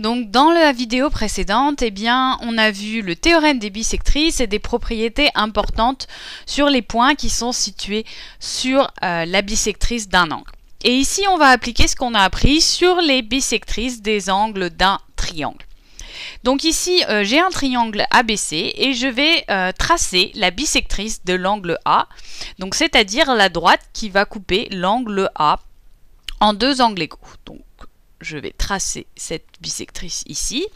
Donc dans la vidéo précédente, eh bien, on a vu le théorème des bisectrices et des propriétés importantes sur les points qui sont situés sur euh, la bisectrice d'un angle. Et ici, on va appliquer ce qu'on a appris sur les bisectrices des angles d'un triangle. Donc ici, euh, j'ai un triangle ABC et je vais euh, tracer la bisectrice de l'angle A, donc c'est-à-dire la droite qui va couper l'angle A en deux angles égaux je vais tracer cette bisectrice ici.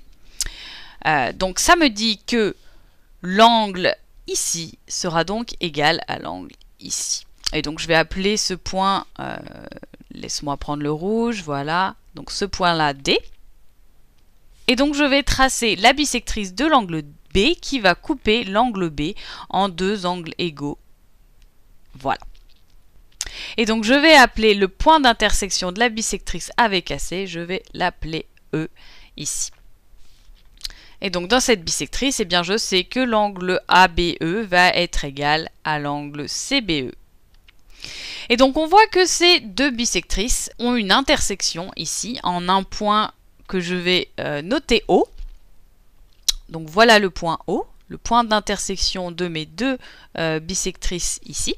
Euh, donc ça me dit que l'angle ici sera donc égal à l'angle ici. Et donc je vais appeler ce point, euh, laisse-moi prendre le rouge, voilà, donc ce point-là D. Et donc je vais tracer la bisectrice de l'angle B qui va couper l'angle B en deux angles égaux. Voilà. Et donc je vais appeler le point d'intersection de la bisectrice avec AC, je vais l'appeler E ici. Et donc dans cette bisectrice, eh bien je sais que l'angle ABE va être égal à l'angle CBE. Et donc on voit que ces deux bisectrices ont une intersection ici en un point que je vais euh, noter O. Donc voilà le point O, le point d'intersection de mes deux euh, bisectrices ici.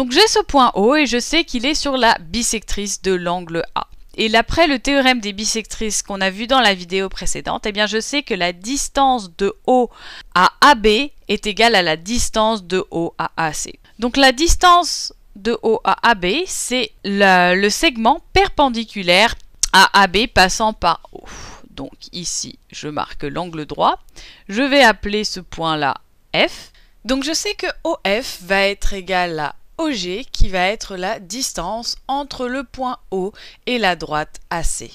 Donc j'ai ce point O et je sais qu'il est sur la bisectrice de l'angle A. Et d'après le théorème des bisectrices qu'on a vu dans la vidéo précédente, eh bien je sais que la distance de O à AB est égale à la distance de O à AC. Donc la distance de O à AB, c'est le segment perpendiculaire à AB passant par O. Donc ici, je marque l'angle droit. Je vais appeler ce point-là F. Donc je sais que OF va être égal à OG qui va être la distance entre le point O et la droite AC.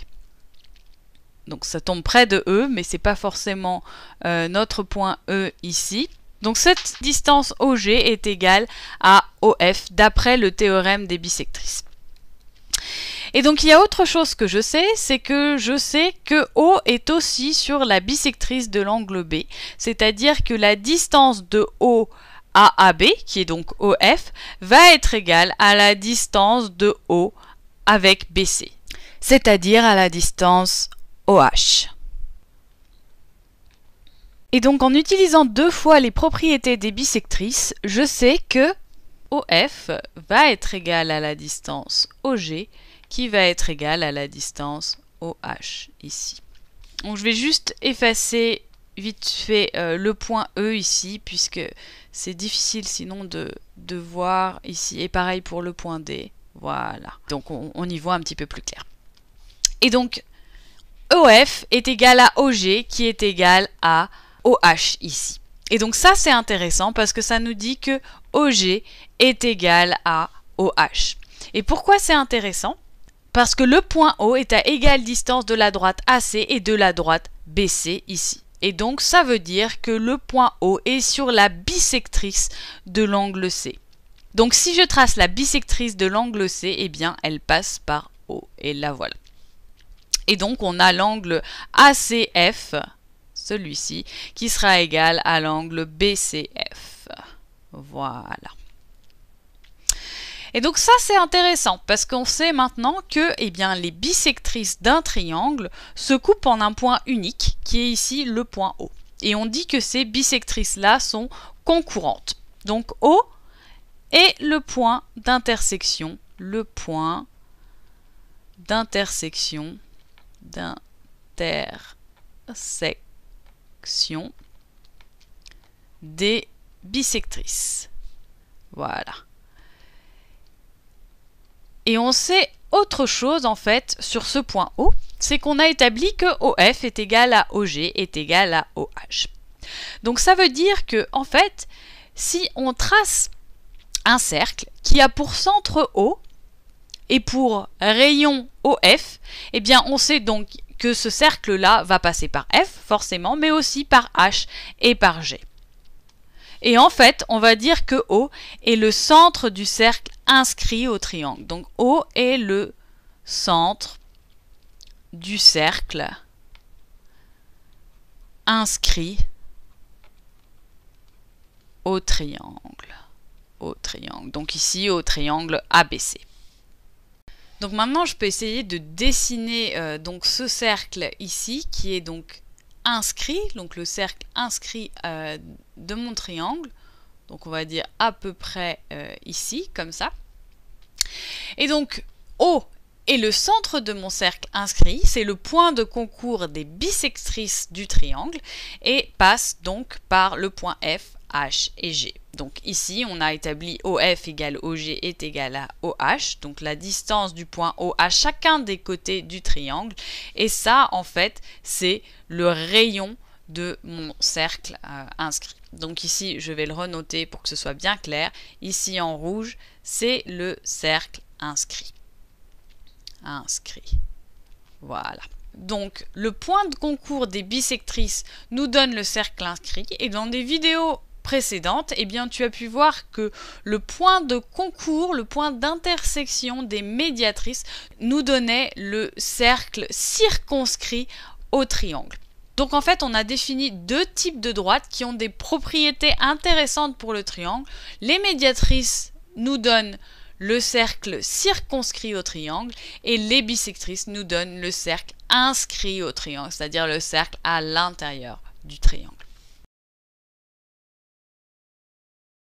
Donc ça tombe près de E, mais ce n'est pas forcément euh, notre point E ici. Donc cette distance OG est égale à OF d'après le théorème des bisectrices. Et donc il y a autre chose que je sais, c'est que je sais que O est aussi sur la bisectrice de l'angle B, c'est-à-dire que la distance de O AAB, qui est donc OF, va être égal à la distance de O avec BC, c'est-à-dire à la distance OH. Et donc en utilisant deux fois les propriétés des bisectrices, je sais que OF va être égal à la distance OG qui va être égale à la distance OH ici. Donc je vais juste effacer vite fait euh, le point E ici, puisque c'est difficile sinon de, de, voir ici. Et pareil pour le point D. Voilà. Donc on, on y voit un petit peu plus clair. Et donc e OF est égal à OG qui est égal à OH ici. Et donc ça c'est intéressant parce que ça nous dit que OG est égal à OH. Et pourquoi c'est intéressant Parce que le point O est à égale distance de la droite AC et de la droite BC ici. Et donc ça veut dire que le point O est sur la bisectrice de l'angle C. Donc si je trace la bisectrice de l'angle C, eh bien elle passe par O. Et la voilà. Et donc on a l'angle ACF, celui-ci, qui sera égal à l'angle BCF. Voilà. Et donc ça c'est intéressant parce qu'on sait maintenant que eh bien, les bisectrices d'un triangle se coupent en un point unique qui est ici le point O. Et on dit que ces bisectrices-là sont concourantes. Donc O est le point d'intersection, le point d'intersection, d'intersection des bisectrices. Voilà. Et on sait autre chose en fait sur ce point O, c'est qu'on a établi que OF est égal à OG est égal à OH. Donc ça veut dire que en fait, si on trace un cercle qui a pour centre O et pour rayon OF, eh bien on sait donc que ce cercle-là va passer par F forcément, mais aussi par H et par G. Et en fait, on va dire que O est le centre du cercle inscrit au triangle. Donc O est le centre du cercle inscrit au triangle. Au triangle. Donc ici au triangle ABC. Donc maintenant je peux essayer de dessiner euh, donc ce cercle ici qui est donc inscrit, donc le cercle inscrit euh, de mon triangle. Donc on va dire à peu près euh, ici, comme ça. Et donc O est le centre de mon cercle inscrit, c'est le point de concours des bisectrices du triangle et passe donc par le point F, H et G. Donc ici, on a établi OF égale OG est égal à OH, donc la distance du point O à chacun des côtés du triangle. Et ça, en fait, c'est le rayon de mon cercle euh, inscrit. Donc ici, je vais le renoter pour que ce soit bien clair. Ici, en rouge, c'est le cercle inscrit. Inscrit. Voilà. Donc, le point de concours des bisectrices nous donne le cercle inscrit. Et dans des vidéos précédentes, eh bien, tu as pu voir que le point de concours, le point d'intersection des médiatrices nous donnait le cercle circonscrit au triangle. Donc en fait, on a défini deux types de droites qui ont des propriétés intéressantes pour le triangle. Les médiatrices nous donnent le cercle circonscrit au triangle et les bisectrices nous donnent le cercle inscrit au triangle, c'est-à-dire le cercle à l'intérieur du triangle.